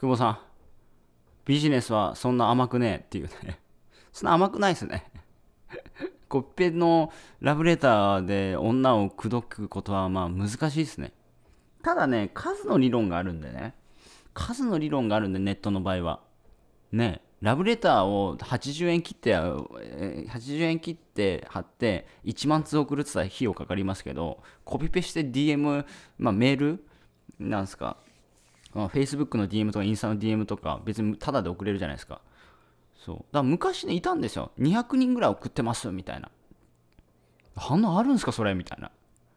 久保さん、ビジネスはそんな甘くねえっていうね。そんな甘くないですね。コッペのラブレターで女を口説くことはまあ難しいですね。ただね、数の理論があるんでね。数の理論があるんで、ネットの場合は。ね、ラブレターを80円切って、80円切って貼って、1万通送るって言ったら費用かかりますけど、コピペして DM、まあメールなんすか、Facebook の DM とかインスタの DM とか別にタダで送れるじゃないですか。そう。だから昔ね、いたんですよ。200人ぐらい送ってますみたいな。反応あるんですかそれみたいな。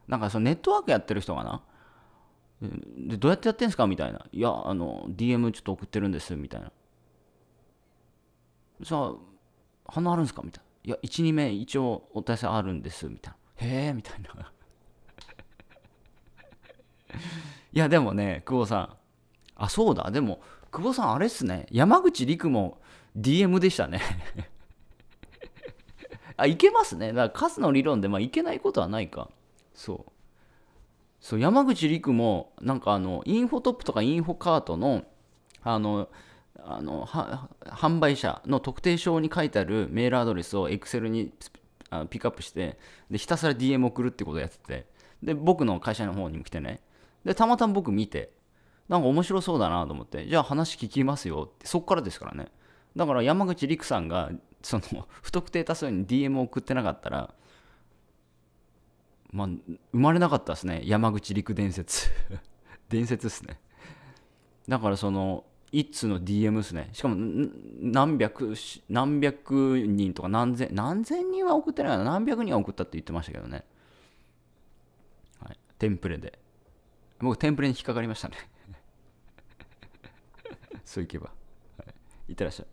なんかそのネットワークやってる人がな。で、どうやってやってんすかみたいな。いや、あの、DM ちょっと送ってるんですみたいな。さあ、反応あるんですかみたいな。いや、1、2名一応お手せあるんですみたいな。へえ、みたいな。いや、でもね、久保さん。あ、そうだ。でも、久保さんあれっすね。山口陸も DM でしたね あ、いけますね。だから数の理論で、まあ、いけないことはないか。そう。そう、山口陸も、なんかあの、インフォトップとかインフォカートの、あの、あの販売者の特定証に書いてあるメールアドレスを Excel にあピックアップしてでひたすら DM 送るってことをやっててで僕の会社の方にも来てねでたまたま僕見てなんか面白そうだなと思って、じゃあ話聞きますよって、そっからですからね。だから山口陸さんが、その、不特定多数に DM を送ってなかったら、まあ、生まれなかったですね。山口陸伝説 伝説ですね。だからその、一通の DM ですね。しかも、何百、何百人とか何千、何千人は送ってないな。何百人は送ったって言ってましたけどね。はい。テンプレで。僕、テンプレに引っかかりましたね。そういけば、はい、いってらっしゃい